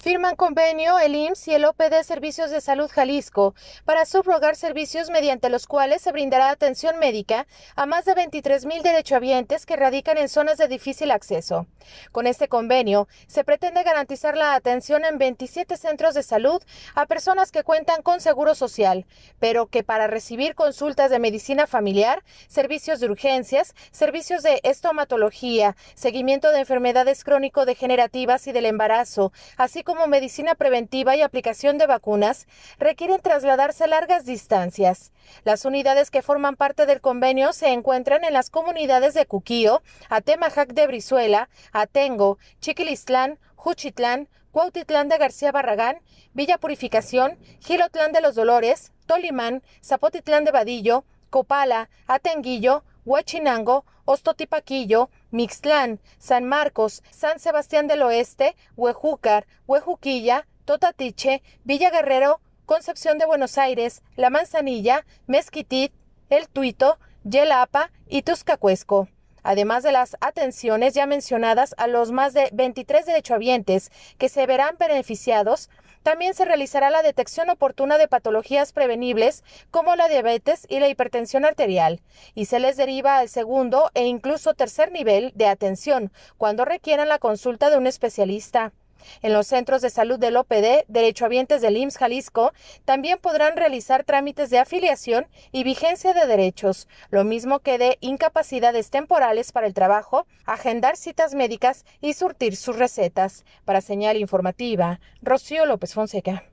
Firman convenio el IMSS y el OPD Servicios de Salud Jalisco para subrogar servicios mediante los cuales se brindará atención médica a más de 23 mil derechohabientes que radican en zonas de difícil acceso. Con este convenio se pretende garantizar la atención en 27 centros de salud a personas que cuentan con seguro social, pero que para recibir consultas de medicina familiar, servicios de urgencias, servicios de estomatología, seguimiento de enfermedades crónico-degenerativas y del embarazo, así como como medicina preventiva y aplicación de vacunas requieren trasladarse largas distancias. Las unidades que forman parte del convenio se encuentran en las comunidades de Cuquío, Atemajac de Brizuela, Atengo, Chiquilistlán, Juchitlán, Cuautitlán de García Barragán, Villa Purificación, Gilotlán de los Dolores, Tolimán, Zapotitlán de Vadillo, Copala, Atenguillo, Huachinango, Ostotipaquillo, Mixtlán, San Marcos, San Sebastián del Oeste, Huejúcar, Huejuquilla, Totatiche, Villa Guerrero, Concepción de Buenos Aires, La Manzanilla, Mezquitit, El Tuito, Yelapa y Tuscacuesco además de las atenciones ya mencionadas a los más de 23 derechohabientes que se verán beneficiados también se realizará la detección oportuna de patologías prevenibles como la diabetes y la hipertensión arterial, y se les deriva al segundo e incluso tercer nivel de atención cuando requieran la consulta de un especialista. En los centros de salud del OPD, derechohabientes del IMSS Jalisco también podrán realizar trámites de afiliación y vigencia de derechos, lo mismo que de incapacidades temporales para el trabajo, agendar citas médicas y surtir sus recetas. Para señal informativa, Rocío López Fonseca.